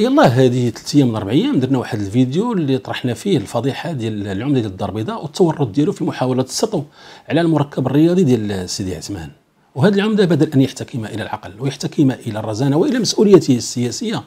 يلا هذه ثلاث ايام من اربع ايام درنا واحد الفيديو اللي طرحنا فيه الفضيحه ديال العمله ديال الدار البيضاء والتورط ديالو في محاوله السطو على المركب الرياضي ديال سيدي عثمان وهذه العمده بدل ان يحتكم الى العقل ويحتكم الى الرزانه والى مسؤوليته السياسيه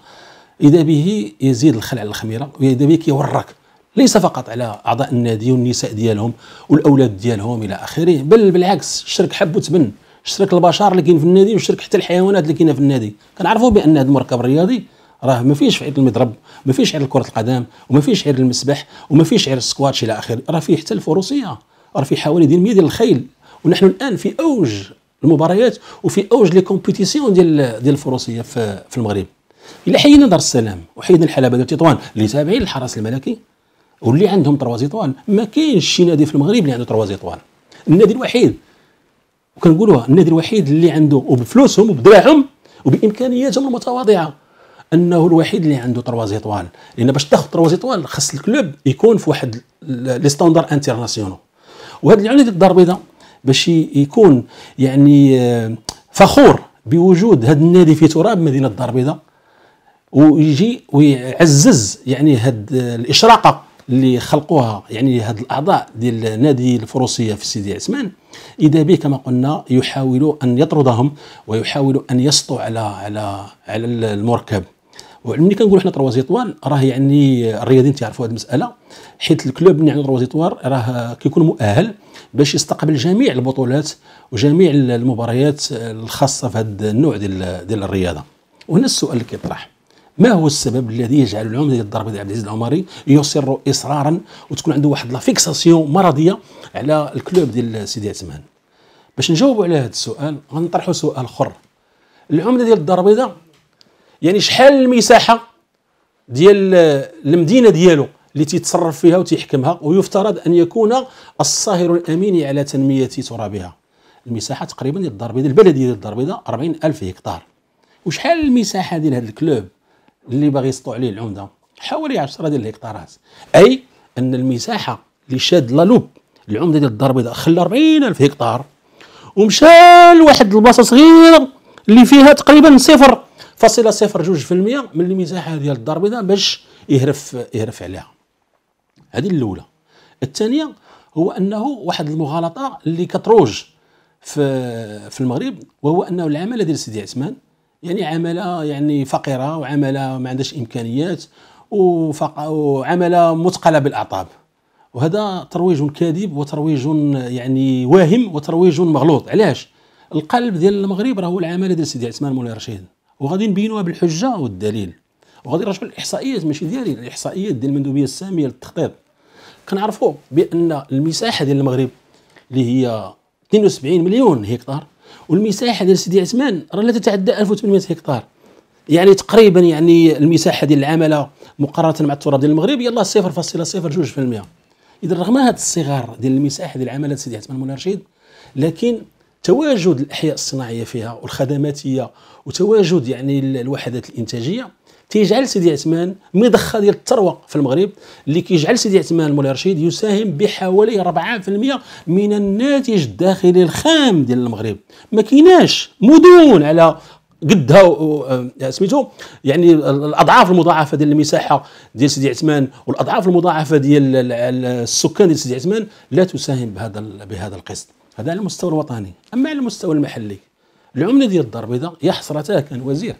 اذا به يزيد الخلع على الخميره واذا به كيورك ليس فقط على اعضاء النادي والنساء ديالهم والاولاد ديالهم الى اخره بل بالعكس الشرك حب وتبن شرك البشر اللي كاين في النادي وشرك حتى الحيوانات اللي كاينه في النادي كنعرفوا بان هذا المركب الرياضي راه ما فيش عيد المضرب ما فيش عير كره القدم وما فيش عير المسبح وما فيش عير السكواتش الى اخره راه فيه حتى الفروسيه راه فيه حوالي ديال 100 ديال الخيل ونحن الان في اوج المباريات وفي اوج لي كومبيتيسيون ديال ديال الفروسيه في, في المغرب الا حيينا دار السلام وحيدنا الحلبه ديال تطوان اللي تابعين للحرس الملكي واللي عندهم ترواز زيطوال ما كاينش شي نادي في المغرب اللي عنده ترواز زيطوال النادي الوحيد وكنقولوها النادي الوحيد اللي عنده وبفلوسهم وبدراعهم وبامكانياتهم المتواضعه انه الوحيد اللي عنده ترواز ايطوال لان باش تاخذ ترواز ايطوال خاص الكلوب يكون في واحد لي ستاندار انترناسيونال وهذا اللي ديال الدار البيضاء باش يكون يعني آه، فخور بوجود هذا النادي في تراب مدينه الدار البيضاء ويجي ويعزز يعني هاد آه، الاشراقه اللي خلقوها يعني هاد الاعضاء ديال نادي الفروسيه في سيدي عثمان اذا به كما قلنا يحاول ان يطردهم ويحاول ان يسطو على على على المركب وملي كنقولوا حنا 3 طوال راه يعني الرياضيين تيعرفوا هذه المساله حيت الكلوب ملي عنده 3 طوال راه كيكون مؤهل باش يستقبل جميع البطولات وجميع المباريات الخاصه في هذا النوع ديال ديال الرياضه وهنا السؤال اللي كيطرح ما هو السبب الذي يجعل العمده ديال الضربه ديال عبد العزيز العمري يصر اصرارا وتكون عنده واحد لا فيكساسيون مرضيه على الكلوب ديال سيدي عثمان باش نجاوبوا على هذا السؤال غنطرحوا سؤال اخر العمده ديال الدار البيضاء يعني شحال المساحه ديال المدينه ديالو اللي تيتصرف فيها وتيحكمها ويفترض ان يكون الصاهر الامين على تنميه ترابها المساحه تقريبا ديال الدار البيضاء البلديه ديال الدار البيضاء 40000 هكتار وشحال المساحه ديال هذا الكلوب اللي باغي يسطو عليه العمده حوالي 10 ديال الهكتارات اي ان المساحه اللي شاد لا لوب العمده ديال الدار البيضاء خلى 40000 هكتار ومشى لواحد البلاصه صغيره اللي فيها تقريبا صفر فاصله صفر جوج في المية من المساحه ديال الدار البيضاء باش يهرف يهرف عليها هذه الاولى الثانيه هو انه واحد المغالطه اللي كتروج في في المغرب وهو انه العماله ديال سيدي عثمان يعني عماله يعني فقيره وعماله ما عندهاش امكانيات وعماله مثقله بالاعطاب وهذا ترويج كاذب وترويج يعني واهم وترويج مغلوط علاش القلب ديال المغرب راهو العماله ديال سيدي عثمان مولاي رشيد وغادي نبينوها بالحجه والدليل وغادي نرجعوا للاحصائيات ماشي ديالي الاحصائيات ديال المندوبيه الساميه للتخطيط كنعرفوا بان المساحه ديال المغرب اللي هي 72 مليون هكتار والمساحه ديال سيدي عثمان راه لا تتعدى 1800 هكتار يعني تقريبا يعني المساحه ديال العمله مقارنه مع التراب ديال المغرب يلا 0.02% اذا رغم هذه الصغار ديال المساحه ديال العملة سيدي عثمان رشيد لكن تواجد الاحياء الصناعيه فيها والخدماتيه وتواجد يعني الوحدات الانتاجيه تيجعل سيدي عثمان مضخه ديال الثروه في المغرب اللي كيجعل سيدي عثمان مولاي رشيد يساهم بحوالي 4% من الناتج الداخلي الخام ديال المغرب ما كيناش مدن على قدها آه، سميتو يعني الاضعاف المضاعفه ديال المساحه ديال سيدي عثمان والاضعاف المضاعفه ديال السكان ديال سيدي عثمان لا تساهم بهذا بهذا القسط هذا على المستوى الوطني اما على المستوى المحلي العمله ديال الدار البيضاء يا حسرتها كان وزير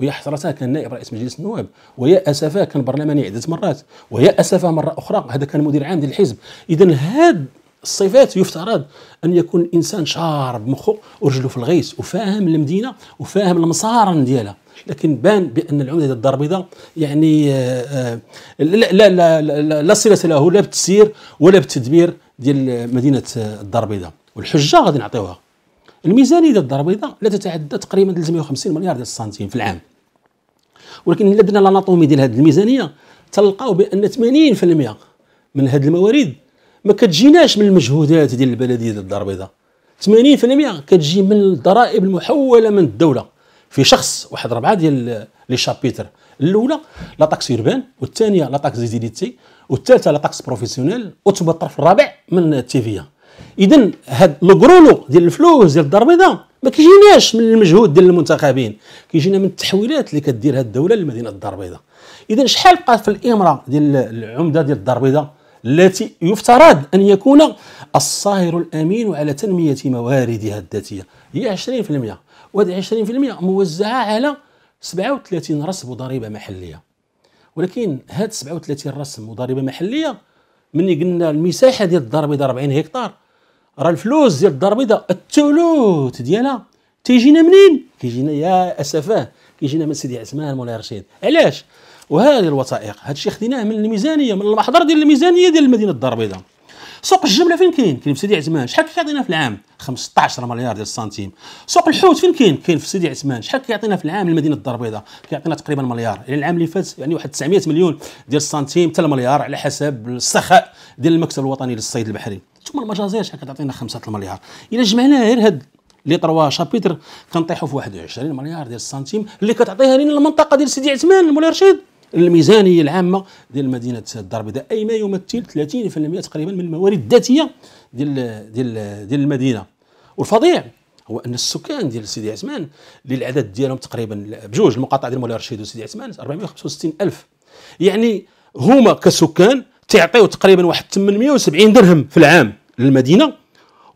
ويا حسرتها كان نائب رئيس مجلس النواب ويا اسفاه كان برلماني عده مرات ويا اسفاه مره اخرى هذا كان مدير عام ديال الحزب اذا هاد الصفات يفترض ان يكون الانسان شارب مخو ورجله في الغيس وفاهم المدينه وفاهم المصارن ديالها لكن بان بان العمله ديال الدار البيضاء يعني آه، آه، لا لا لا, لا صله له لا بالتسيير ولا بالتدبير ديال مدينه الدار آه، البيضاء والحجه غادي نعطيوها الميزانيه ديال الدار البيضاء لا تتعدى تقريبا 350 مليار ديال السنتيم في العام ولكن الا درنا لاناتومي ديال هذه الميزانيه تلقاو بان 80% من هذه الموارد ما كتجيناش من المجهودات ديال البلديه ديال الدار البيضاء 80% كتجي من الضرائب المحوله من الدوله في شخص واحد ربعه ديال لي شابيتر الاولى لا تاكس اوربان والثانيه لا تاكس زيديتي والثالثه لا تاكس بروفيسيونيل وتبقى الطرف الرابع من التيفيا اذا هاد لوغرولو ديال الفلوس ديال الدار البيضاء ما كيجيناش من المجهود ديال المنتخبين كيجينا من التحويلات اللي كدير هاد الدوله لمدينه الدار البيضاء اذا شحال بقى في الامراه ديال العمده ديال الدار البيضاء التي يفترض ان يكون الصاهر الامين على تنميه مواردها الذاتيه هي 20% وهذه 20% موزعه على 37 رسم وضريبه محليه ولكن هاد 37 رسم وضريبه محليه ملي قلنا المساحه ديال الدار البيضاء 40 هكتار راه الفلوس ديال الدار البيضاء الثلث ديالها تيجينا منين كيجينا يا اسفاه كيجينا من سيدي عثمان مولاي رشيد علاش وهذه الوثائق هذا الشيء خديناه من الميزانيه من المحضر ديال الميزانيه ديال مدينه الدار البيضاء سوق الجمله فين كاين كاين في سيدي عثمان شحال كيعطينا في العام 15 مليار ديال السنتيم سوق الحوت فين كاين كاين في سيدي عثمان شحال كيعطينا في العام المدينه الدار البيضاء كيعطينا تقريبا مليار يعني العام اللي فات يعني واحد 900 مليون ديال السنتيم حتى المليار على حسب السخاء ديال المكتب الوطني للصيد البحري ثم ما جازاش هكا تعطينا 5 المليار الا جمعنا غير هاد لي تروا شابيتر كنطيحوا في 21 مليار ديال السنتيم اللي كتعطيها لنا المنطقه ديال سيدي عثمان مولاي رشيد الميزانيه العامه ديال مدينه الدار البيضاء اي ما يمثل 30% تقريبا من الموارد الذاتيه ديال ديال ديال المدينه والفظيع هو ان السكان ديال سيدي عثمان اللي العدد ديالهم تقريبا بجوج المقاطعه ديال مولاي رشيد وسيدي عثمان 465 الف يعني هما كسكان تعطيو تقريبا واحد 870 درهم في العام للمدينه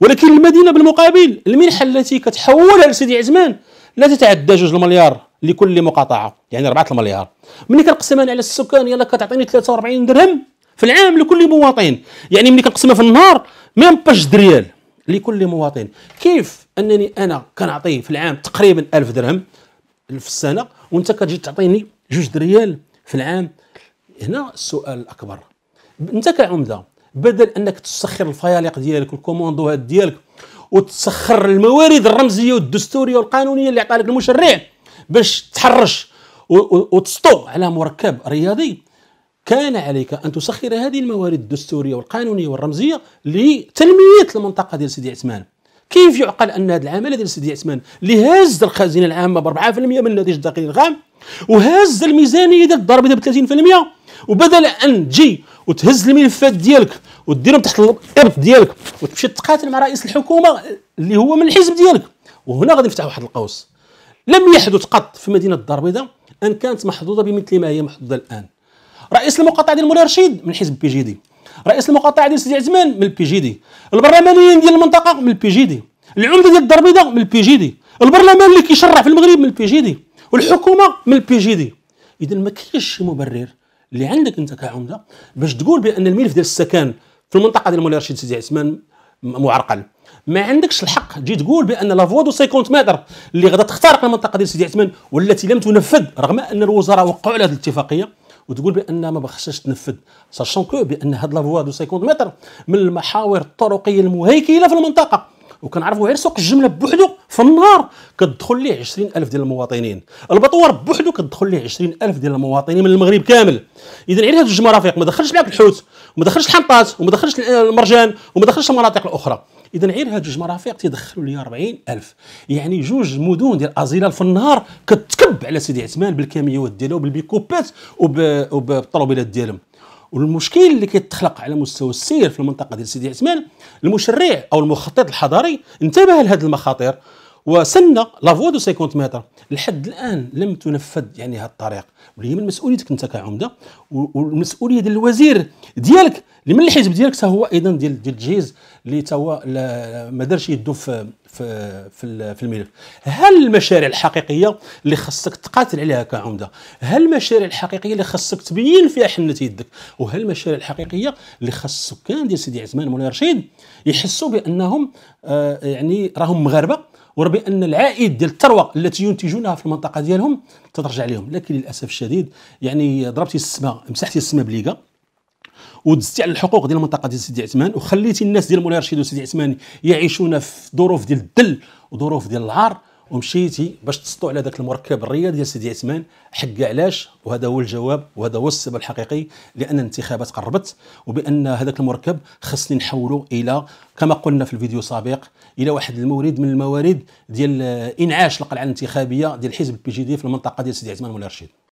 ولكن المدينه بالمقابل المنحه التي كتحولها لسيدي عثمان لا تتعدى جوج المليار لكل مقاطعه يعني 4 المليار ملي كنقسمها على السكان يلا كتعطيني 43 درهم في العام لكل مواطن يعني ملي كنقسمها في النهار ميم باش دريال لكل مواطن كيف انني انا كنعطيه في العام تقريبا 1000 درهم في السنه وانت كتجي تعطيني جوج دريال في العام هنا السؤال الاكبر انت كعمده بدل انك تسخر الفيالق ديالك والكوموندوهات ديالك وتسخر الموارد الرمزيه والدستوريه والقانونيه اللي عطالك المشرع باش تحرش وتسطو على مركب رياضي كان عليك ان تسخر هذه الموارد الدستوريه والقانونيه والرمزيه لتنميه المنطقه ديال سيدي عثمان كيف يعقل ان هذا العمل ديال سيدي عثمان اللي هز الخزينه العامه ب 4% من الناتج الداخلي الخام وهز الميزانيه ديال الضريبه ب 30% وبدل ان تجي وتهز الملفات ديالك وديرهم تحت الابط ديالك وتمشي تقاتل مع رئيس الحكومه اللي هو من الحزب ديالك وهنا غادي نفتح واحد القوس لم يحدث قط في مدينه الدار البيضاء ان كانت محظوظه بمثل ما هي محظوظه الان رئيس المقاطعه ديال مولاي رشيد من حزب بي جي دي رئيس المقاطعه ديال سيدي عثمان من البي جي دي البرلمانيين ديال المنطقه من البي جي دي العمده ديال الدار البيضاء من البي جي دي البرلمان اللي كيشرع في المغرب من البي جي دي والحكومه من البي جي دي اذا ما كاينش شي مبرر اللي عندك انت كعمده باش تقول بان الملف ديال السكن في المنطقه ديال مولاي رشيد سيدي عثمان معرقل ما عندكش الحق تجي تقول بان لا فوا دو 50 متر اللي غادا تخترق المنطقه ديال سيدي عثمان والتي لم تنفذ رغم ان الوزراء وقعوا على هذه الاتفاقيه وتقول بان ما بخصهاش تنفذ ساشون كو بان هاد فوا دو 50 متر من المحاور الطرقيه المهيكله في المنطقه وكنعرفوا غير سوق الجمله بوحدو في النهار كتدخل ليه 20000 ديال المواطنين البطور بوحدو كتدخل ليه 20000 ديال المواطنين من المغرب كامل اذا غير هاد الجوج مرافق ما دخلش معاك الحوت وما دخلش الحنطات وما دخلش المرجان وما دخلش المناطق الاخرى اذا غير هاد جوج مرافق تيدخلوا ليا 40000 يعني جوج مدن ديال ازيلال في النهار كتكب على سيدي عثمان بالكاميوات ديالها وبالبيكوبات وبالطروبيلات ديالهم والمشكل اللي كيتخلق على مستوى السير في المنطقه ديال سيدي عثمان المشرع او المخطط الحضاري انتبه لهذه المخاطر وسن لافوا دو 50 متر لحد الان لم تنفذ يعني هذا الطريق واللي من مسؤوليتك انت كعمده والمسؤوليه ديال الوزير ديالك اللي من الحزب ديالك هو ايضا ديال ديال الجيز اللي تا هو ما دارش يدو في في في, في الملف هل المشاريع الحقيقيه اللي خصك تقاتل عليها كعمده هل المشاريع الحقيقيه اللي خصك تبين فيها حنه يدك وهل المشاريع الحقيقيه اللي خص السكان ديال سيدي عثمان مولاي رشيد يحسوا بانهم آه يعني راهم مغاربه وبان العائد ديال الثروه التي ينتجونها في المنطقه ديالهم تترجع لهم لكن للاسف الشديد يعني ضربتي السماء مسحتي السماء بليغا ودزتي على الحقوق ديال المنطقه ديال سيدي عثمان وخليتي الناس ديال مولاي رشيد وسيدي عثمان يعيشون في ظروف ديال الذل وظروف ديال العار ومشيتي باش تسطو على ذاك المركب الرياضي ديال سيدي عثمان حق علاش وهذا هو الجواب وهذا هو السبب الحقيقي لان الانتخابات قربت وبان هذاك المركب خصني نحولو الى كما قلنا في الفيديو السابق الى واحد المورد من الموارد ديال انعاش القلعه الانتخابيه ديال حزب البي جي دي في المنطقه ديال سيدي عثمان مولاي رشيد